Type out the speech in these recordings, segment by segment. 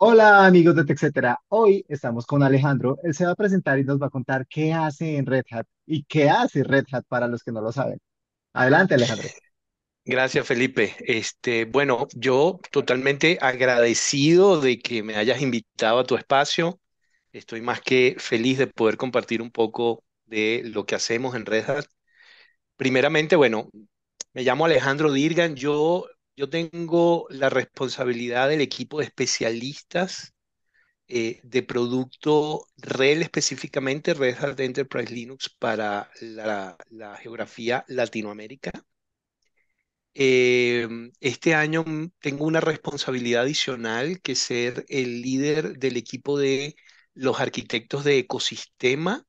Hola amigos de TechCetera, hoy estamos con Alejandro, él se va a presentar y nos va a contar qué hace en Red Hat y qué hace Red Hat para los que no lo saben. Adelante Alejandro. Gracias, Felipe. Este, bueno, yo totalmente agradecido de que me hayas invitado a tu espacio. Estoy más que feliz de poder compartir un poco de lo que hacemos en Red Hat. Primeramente, bueno, me llamo Alejandro Dirgan. Yo yo tengo la responsabilidad del equipo de especialistas eh, de producto REL específicamente, Red Hat Enterprise Linux para la, geografía Latinoamérica. Eh, este año tengo una responsabilidad adicional que ser el líder del equipo de los arquitectos de ecosistema,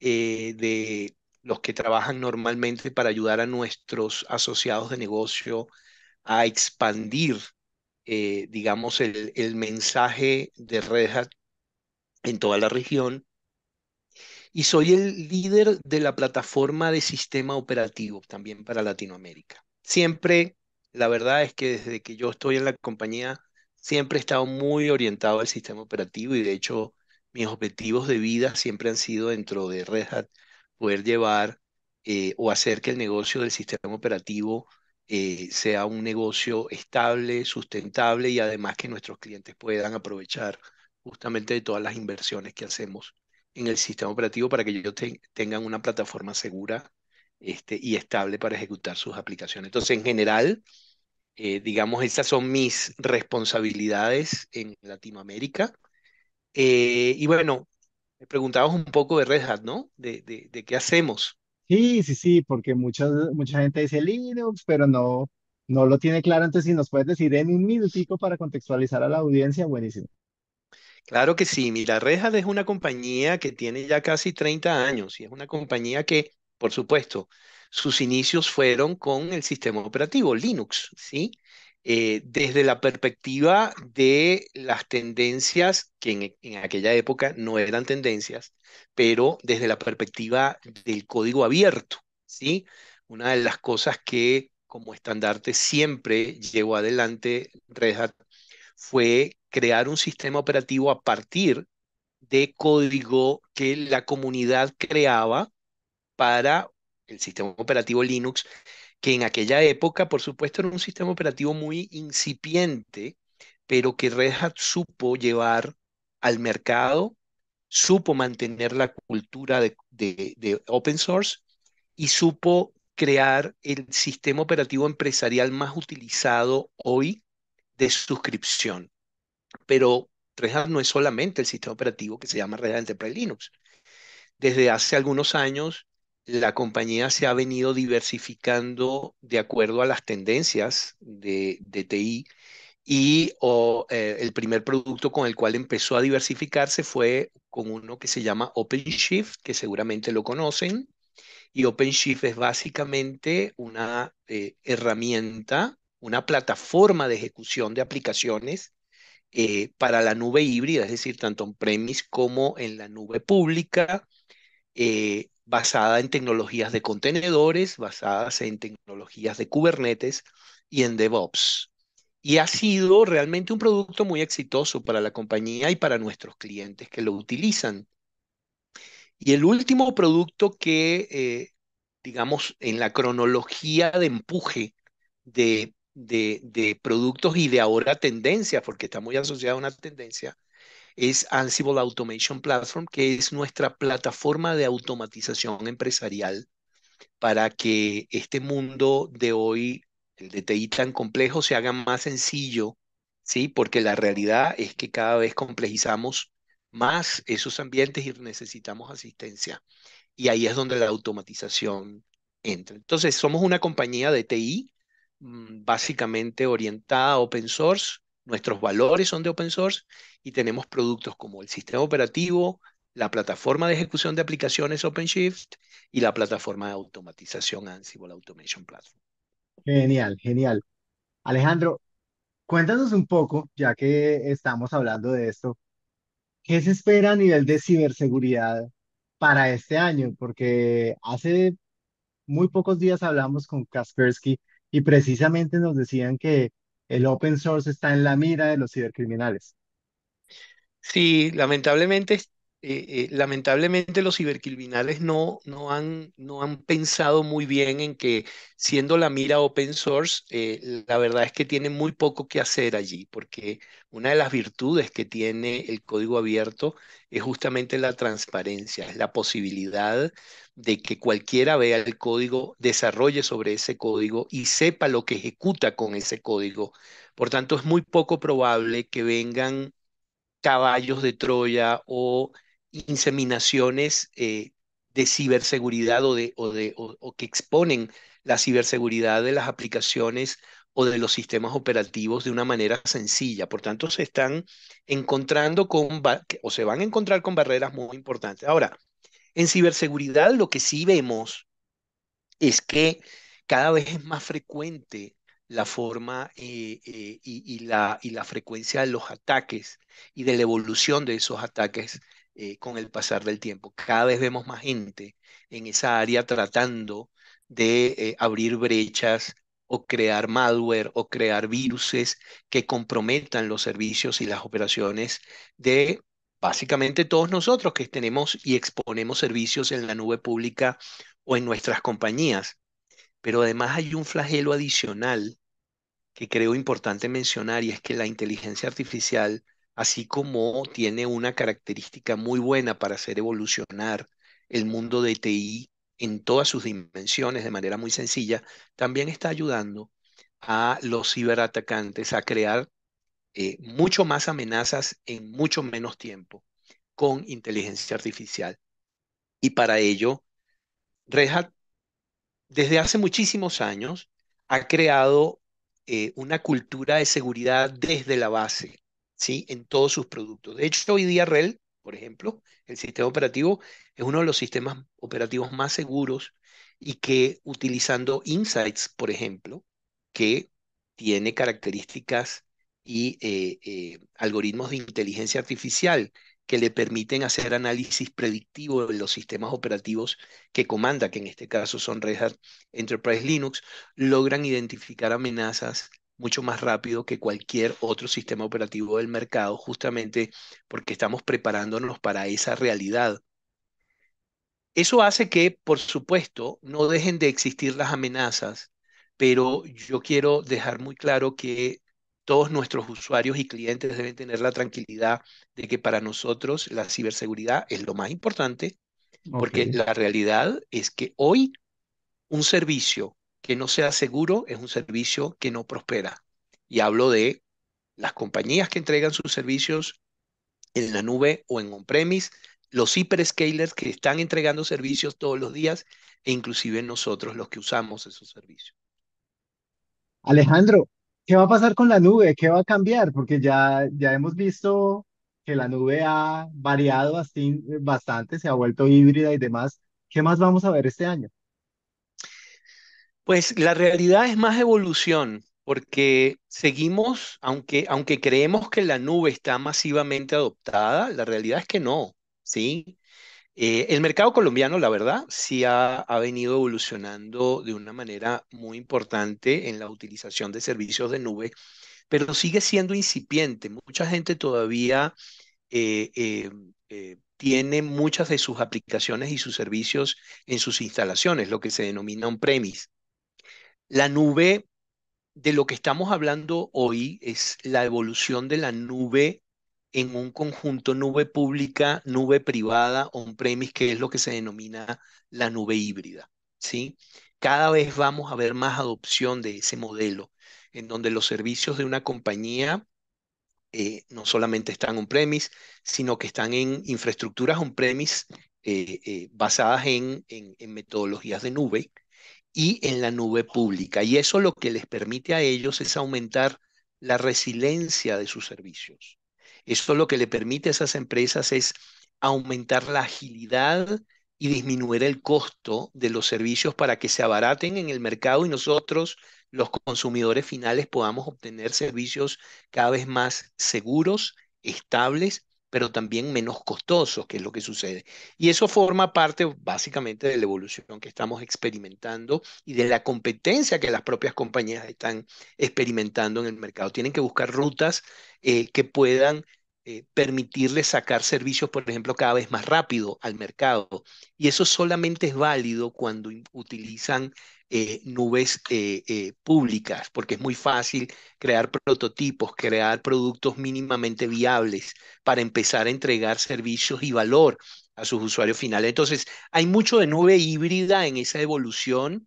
eh, de los que trabajan normalmente para ayudar a nuestros asociados de negocio a expandir, eh, digamos, el, mensaje de Red Hat en toda la región. Y soy el líder de la plataforma de sistema operativo también para Latinoamérica. Siempre, la verdad es que desde que yo estoy en la compañía, siempre he estado muy orientado al sistema operativo y de hecho mis objetivos de vida siempre han sido dentro de Red Hat poder llevar eh, o hacer que el negocio del sistema operativo eh, sea un negocio estable, sustentable y además que nuestros clientes puedan aprovechar justamente de todas las inversiones que hacemos en el sistema operativo para que ellos tengan una plataforma segura este, y estable para ejecutar sus aplicaciones. Entonces, en general, eh, digamos, esas son mis responsabilidades en Latinoamérica. Eh, y bueno, me preguntabas un poco de Red Hat, ¿no? de qué hacemos. Sí, sí, sí, porque mucha, mucha gente dice Linux, pero no, no lo tiene claro. Entonces, si nos puedes decir en un minutico para contextualizar a la audiencia, buenísimo. Claro que sí, mira, es una compañía que tiene ya casi 30 años y es una compañía que, por supuesto, sus inicios fueron con el sistema operativo Linux, ¿sí? Eh, desde la perspectiva de las tendencias, que en, aquella época no eran tendencias, pero desde la perspectiva del código abierto, ¿sí? Una de las cosas que como estandarte siempre llevó adelante Red Hat fue crear un sistema operativo a partir de código que la comunidad creaba para el sistema operativo Linux que en aquella época, por supuesto, era un sistema operativo muy incipiente, pero que Red Hat supo llevar al mercado, supo mantener la cultura de, open source y supo crear el sistema operativo empresarial más utilizado hoy de suscripción. Pero Red Hat no es solamente el sistema operativo que se llama Red Hat Enterprise Linux. Desde hace algunos años, la compañía se ha venido diversificando de acuerdo a las tendencias de, TI y eh, el primer producto con el cual empezó a diversificarse fue con uno que se llama OpenShift, que seguramente lo conocen. Y OpenShift es básicamente una eh, herramienta, una plataforma de ejecución de aplicaciones eh, para la nube híbrida, es decir, tanto en premise como en la nube pública basada en tecnologías de contenedores, basadas en tecnologías de Kubernetes y en DevOps. Y ha sido realmente un producto muy exitoso para la compañía y para nuestros clientes que lo utilizan. Y el último producto que, eh, digamos, en la cronología de empuje de, de, productos y de ahora tendencia, porque está muy asociada a una tendencia, es Ansible Automation Platform, que es nuestra plataforma de automatización empresarial para que este mundo de hoy, el de TI tan complejo, se haga más sencillo, ¿sí? Porque la realidad es que cada vez complejizamos más esos ambientes y necesitamos asistencia. Y ahí es donde la automatización entra. Entonces, somos una compañía de TI mm, básicamente orientada a open source Nuestros valores son de open source y tenemos productos como el sistema operativo, la plataforma de ejecución de aplicaciones OpenShift y la plataforma de automatización Ansible Automation Platform. Genial, genial. Alejandro, cuéntanos un poco, ya que estamos hablando de esto, ¿qué se espera a nivel de ciberseguridad para este año? Porque hace muy pocos días hablamos con Kaspersky y precisamente nos decían que el open source está en la mira de los cibercriminales. Sí, lamentablemente eh, eh, lamentablemente los cibercriminales no, no, han, no han pensado muy bien en que siendo la mira open source, eh, la verdad es que tiene muy poco que hacer allí, porque una de las virtudes que tiene el código abierto es justamente la transparencia, es la posibilidad de que cualquiera vea el código, desarrolle sobre ese código y sepa lo que ejecuta con ese código. Por tanto, es muy poco probable que vengan caballos de Troya o inseminaciones eh, de ciberseguridad o, de, o, de, o, que exponen la ciberseguridad de las aplicaciones o de los sistemas operativos de una manera sencilla. Por tanto, se están encontrando con, o se van a encontrar con barreras muy importantes. Ahora, en ciberseguridad lo que sí vemos es que cada vez es más frecuente la forma eh, eh, la, y la frecuencia de los ataques y de la evolución de esos ataques eh, con el pasar del tiempo. Cada vez vemos más gente en esa área tratando de eh, abrir brechas o crear malware o crear viruses que comprometan los servicios y las operaciones de básicamente todos nosotros que tenemos y exponemos servicios en la nube pública o en nuestras compañías. Pero además hay un flagelo adicional que creo importante mencionar y es que la inteligencia artificial así como tiene una característica muy buena para hacer evolucionar el mundo de TI en todas sus dimensiones de manera muy sencilla, también está ayudando a los ciberatacantes a crear eh, mucho más amenazas en mucho menos tiempo con inteligencia artificial. Y para ello, Red Hat, desde hace muchísimos años, ha creado eh, una cultura de seguridad desde la base. ¿sí? en todos sus productos. De hecho, hoy día RHEL, por ejemplo, el sistema operativo, es uno de los sistemas operativos más seguros y que utilizando Insights, por ejemplo, que tiene características y eh, eh, algoritmos de inteligencia artificial que le permiten hacer análisis predictivo de los sistemas operativos que comanda, que en este caso son Red Hat Enterprise Linux, logran identificar amenazas mucho más rápido que cualquier otro sistema operativo del mercado, justamente porque estamos preparándonos para esa realidad. Eso hace que, por supuesto, no dejen de existir las amenazas, pero yo quiero dejar muy claro que todos nuestros usuarios y clientes deben tener la tranquilidad de que para nosotros la ciberseguridad es lo más importante, porque la realidad es que hoy un servicio que no sea seguro es un servicio que no prospera. Y hablo de las compañías que entregan sus servicios en la nube o en on-premise, los hyperscalers que están entregando servicios todos los días e inclusive nosotros los que usamos esos servicios. Alejandro, ¿qué va a pasar con la nube? ¿Qué va a cambiar? Porque ya, ya hemos visto que la nube ha variado bastante, se ha vuelto híbrida y demás. ¿Qué más vamos a ver este año? Pues la realidad es más evolución, porque seguimos, aunque, aunque creemos que la nube está masivamente adoptada, la realidad es que no, ¿sí? Eh, el mercado colombiano, la verdad, sí ha, venido evolucionando de una manera muy importante en la utilización de servicios de nube, pero sigue siendo incipiente. Mucha gente todavía eh, eh, tiene muchas de sus aplicaciones y sus servicios en sus instalaciones, lo que se denomina un premise. La nube, de lo que estamos hablando hoy, es la evolución de la nube en un conjunto nube pública, nube privada, on-premise, que es lo que se denomina la nube híbrida. ¿sí? Cada vez vamos a ver más adopción de ese modelo, en donde los servicios de una compañía eh, no solamente están on-premise, sino que están en infraestructuras on-premise eh, eh, basadas en, en, en metodologías de nube y en la nube pública. Y eso lo que les permite a ellos es aumentar la resiliencia de sus servicios. Eso lo que le permite a esas empresas es aumentar la agilidad y disminuir el costo de los servicios para que se abaraten en el mercado y nosotros, los consumidores finales, podamos obtener servicios cada vez más seguros, estables pero también menos costosos, que es lo que sucede. Y eso forma parte básicamente de la evolución que estamos experimentando y de la competencia que las propias compañías están experimentando en el mercado. Tienen que buscar rutas eh, que puedan eh, permitirles sacar servicios, por ejemplo, cada vez más rápido al mercado. Y eso solamente es válido cuando utilizan eh, nubes eh, eh, públicas, porque es muy fácil crear prototipos, crear productos mínimamente viables para empezar a entregar servicios y valor a sus usuarios finales. Entonces, hay mucho de nube híbrida en esa evolución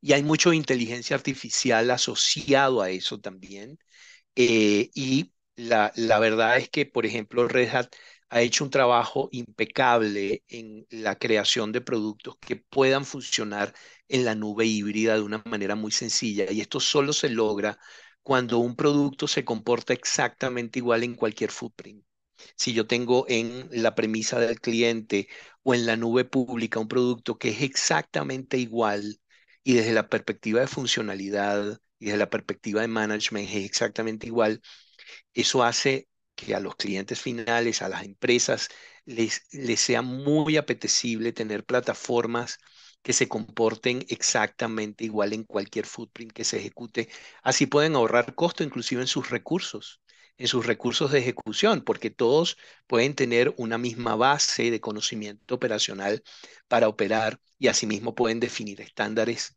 y hay mucho de inteligencia artificial asociado a eso también. y la, la, verdad es que, por ejemplo, Red Hat ha hecho un trabajo impecable en la creación de productos que puedan funcionar en la nube híbrida de una manera muy sencilla y esto solo se logra cuando un producto se comporta exactamente igual en cualquier footprint. Si yo tengo en la premisa del cliente o en la nube pública un producto que es exactamente igual y desde la perspectiva de funcionalidad y desde la perspectiva de management es exactamente igual, eso hace que a los clientes finales, a las empresas, les, les sea muy apetecible tener plataformas que se comporten exactamente igual en cualquier footprint que se ejecute. Así pueden ahorrar costo inclusive en sus recursos, en sus recursos de ejecución, porque todos pueden tener una misma base de conocimiento operacional para operar y asimismo pueden definir estándares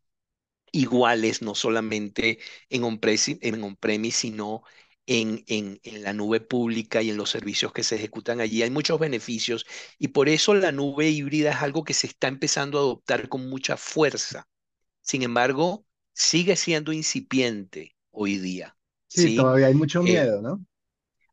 iguales, no solamente en on-premise, on sino en, en, la nube pública y en los servicios que se ejecutan allí. Hay muchos beneficios y por eso la nube híbrida es algo que se está empezando a adoptar con mucha fuerza. Sin embargo, sigue siendo incipiente hoy día. Sí, todavía hay mucho eh, miedo, ¿no?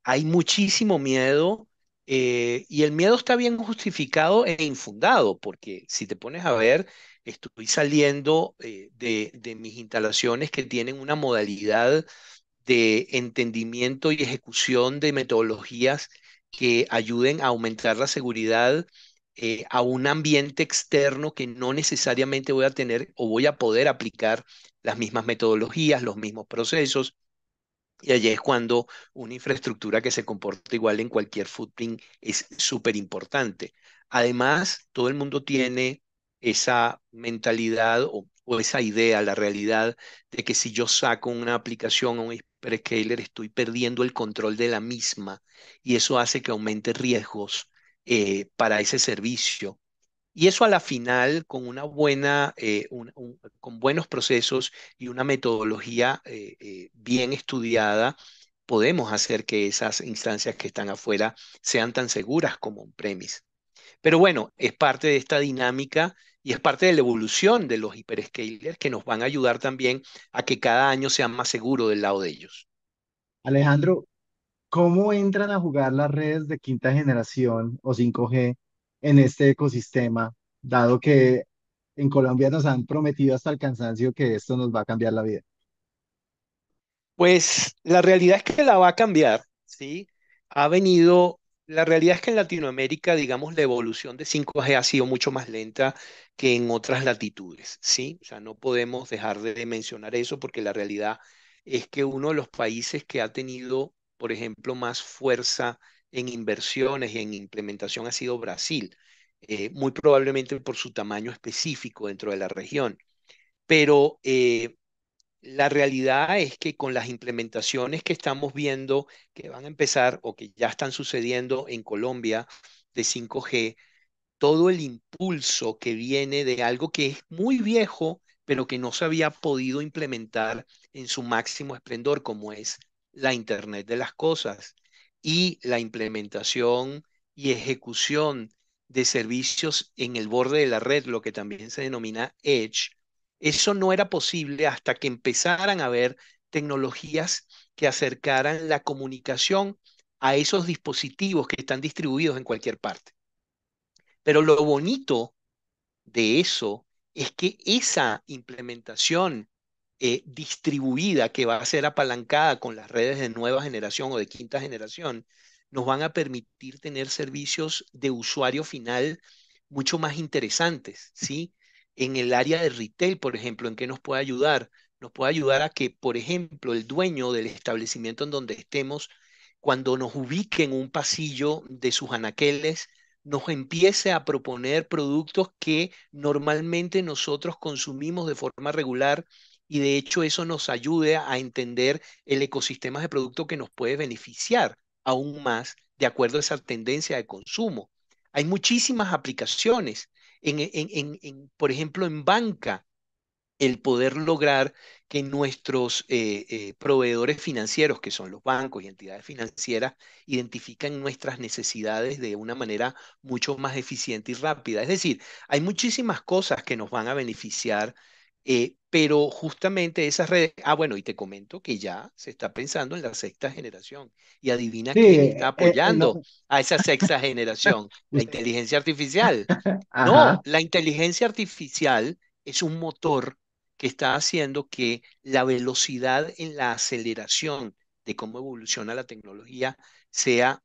Hay muchísimo miedo eh, y el miedo está bien justificado e infundado, porque si te pones a ver, estoy saliendo eh, de, de mis instalaciones que tienen una modalidad de entendimiento y ejecución de metodologías que ayuden a aumentar la seguridad eh, a un ambiente externo que no necesariamente voy a tener o voy a poder aplicar las mismas metodologías, los mismos procesos. Y allí es cuando una infraestructura que se comporta igual en cualquier footprint es súper importante. Además, todo el mundo tiene esa mentalidad o, o, esa idea, la realidad de que si yo saco una aplicación o un pero que estoy perdiendo el control de la misma y eso hace que aumente riesgos eh, para ese servicio. Y eso a la final, con, una eh, con buenos procesos y una metodología eh, bien estudiada, podemos hacer que esas instancias que están afuera sean tan seguras como un premise. Pero bueno, es parte de esta dinámica y es parte de la evolución de los hyperscalers que nos van a ayudar también a que cada año sea más seguro del lado de ellos. Alejandro, ¿cómo entran a jugar las redes de quinta generación o 5G en este ecosistema, dado que en Colombia nos han prometido hasta el cansancio que esto nos va a cambiar la vida? Pues la realidad es que la va a cambiar, ¿sí? Ha venido la realidad es que en Latinoamérica, digamos, la evolución de 5G ha sido mucho más lenta que en otras latitudes, ¿sí? O sea, no podemos dejar de mencionar eso porque la realidad es que uno de los países que ha tenido, por ejemplo, más fuerza en inversiones y en implementación ha sido Brasil, eh, muy probablemente por su tamaño específico dentro de la región. Pero eh, la realidad es que con las implementaciones que estamos viendo que van a empezar o que ya están sucediendo en Colombia de 5G, todo el impulso que viene de algo que es muy viejo, pero que no se había podido implementar en su máximo esplendor, como es la Internet de las Cosas y la implementación y ejecución de servicios en el borde de la red, lo que también se denomina Edge, eso no era posible hasta que empezaran a haber tecnologías que acercaran la comunicación a esos dispositivos que están distribuidos en cualquier parte. Pero lo bonito de eso es que esa implementación eh, distribuida que va a ser apalancada con las redes de nueva generación o de quinta generación, nos van a permitir tener servicios de usuario final mucho más interesantes, ¿sí? En el área de retail, por ejemplo, ¿en qué nos puede ayudar? Nos puede ayudar a que, por ejemplo, el dueño del establecimiento en donde estemos, cuando nos ubique en un pasillo de sus anaqueles, nos empiece a proponer productos que normalmente nosotros consumimos de forma regular y de hecho eso nos ayude a entender el ecosistema de producto que nos puede beneficiar aún más de acuerdo a esa tendencia de consumo. Hay muchísimas aplicaciones. E, en, por ejemplo, en banca, el poder lograr que nuestros eh, eh, proveedores financieros, que son los bancos y entidades financieras, identifiquen nuestras necesidades de una manera mucho más eficiente y rápida. Es decir, hay muchísimas cosas que nos van a beneficiar eh, pero justamente esas redes, ah, bueno, y te comento que ya se está pensando en la sexta generación. Y adivina quién eh, está apoyando eh, a esa sexta generación, la inteligencia artificial. No, la inteligencia artificial es un motor que está haciendo que la velocidad en la aceleración de cómo evoluciona la tecnología sea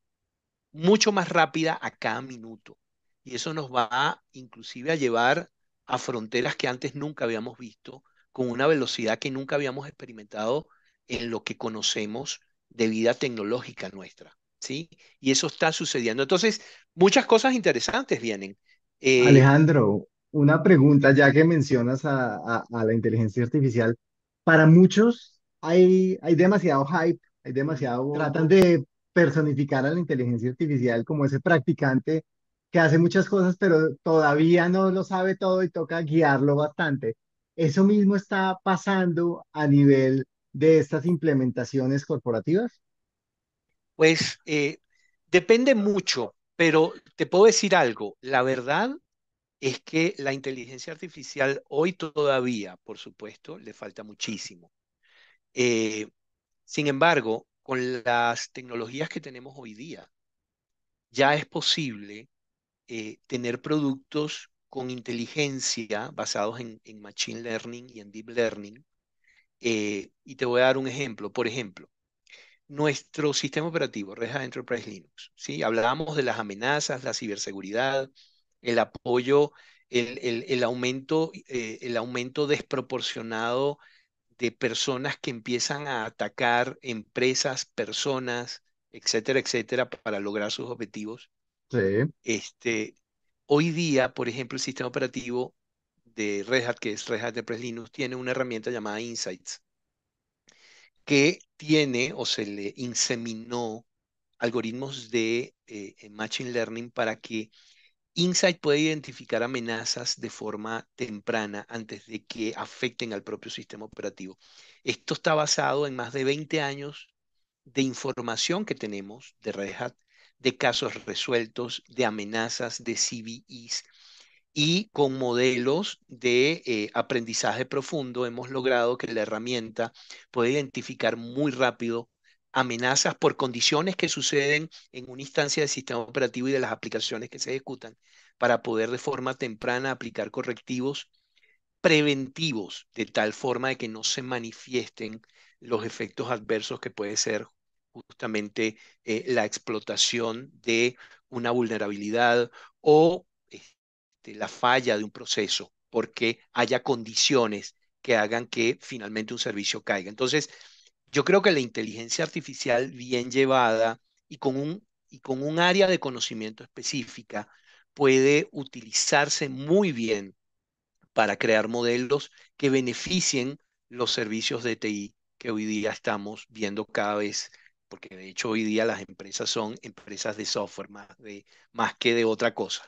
mucho más rápida a cada minuto. Y eso nos va inclusive a llevar a fronteras que antes nunca habíamos visto, con una velocidad que nunca habíamos experimentado en lo que conocemos de vida tecnológica nuestra. ¿sí? Y eso está sucediendo. Entonces, muchas cosas interesantes vienen. Eh, Alejandro, una pregunta ya que mencionas a, la inteligencia artificial. Para muchos hay, hay demasiado hype, hay demasiado... Tratan de personificar a la inteligencia artificial como ese practicante que hace muchas cosas, pero todavía no lo sabe todo y toca guiarlo bastante. ¿Eso mismo está pasando a nivel de estas implementaciones corporativas? Pues eh, depende mucho, pero te puedo decir algo. La verdad es que la inteligencia artificial hoy todavía, por supuesto, le falta muchísimo. Eh, sin embargo, con las tecnologías que tenemos hoy día, ya es posible eh, tener productos con inteligencia basados en, Machine Learning y en Deep Learning. Eh, y te voy a dar un ejemplo. Por ejemplo, nuestro sistema operativo, Red Hat Enterprise Linux. ¿sí? Hablábamos de las amenazas, la ciberseguridad, el apoyo, el, el, aumento, eh, el aumento desproporcionado de personas que empiezan a atacar empresas, personas, etcétera, etcétera, para lograr sus objetivos. Este, hoy día, por ejemplo, el sistema operativo de Red Hat, que es Red Hat Press Linux, tiene una herramienta llamada Insights, que tiene o se le inseminó algoritmos de eh, eh, Machine Learning para que Insights pueda identificar amenazas de forma temprana antes de que afecten al propio sistema operativo. Esto está basado en más de 20 años de información que tenemos de Red Hat de casos resueltos, de amenazas, de CVEs. y con modelos de eh, aprendizaje profundo hemos logrado que la herramienta pueda identificar muy rápido amenazas por condiciones que suceden en una instancia del sistema operativo y de las aplicaciones que se ejecutan para poder de forma temprana aplicar correctivos preventivos de tal forma de que no se manifiesten los efectos adversos que puede ser justamente eh, la explotación de una vulnerabilidad o este, la falla de un proceso porque haya condiciones que hagan que finalmente un servicio caiga. Entonces, yo creo que la inteligencia artificial bien llevada y con un, y con un área de conocimiento específica puede utilizarse muy bien para crear modelos que beneficien los servicios de TI que hoy día estamos viendo cada vez porque de hecho hoy día las empresas son empresas de software más, que de otra cosa.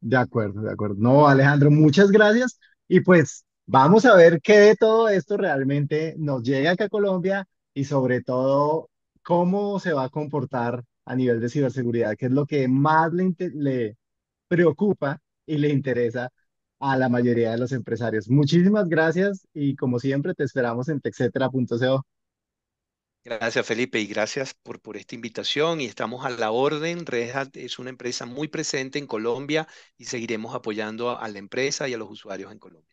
De acuerdo, de acuerdo. No, Alejandro, muchas gracias. Y pues vamos a ver qué de todo esto realmente nos llega acá a Colombia y sobre todo cómo se va a comportar a nivel de ciberseguridad, que es lo que más le, le preocupa y le interesa a la mayoría de los empresarios. Muchísimas gracias y como siempre te esperamos en texetera.co. Gracias Felipe y gracias por, por esta invitación y estamos a la orden. Red Hat es una empresa muy presente en Colombia y seguiremos apoyando a la empresa y a los usuarios en Colombia.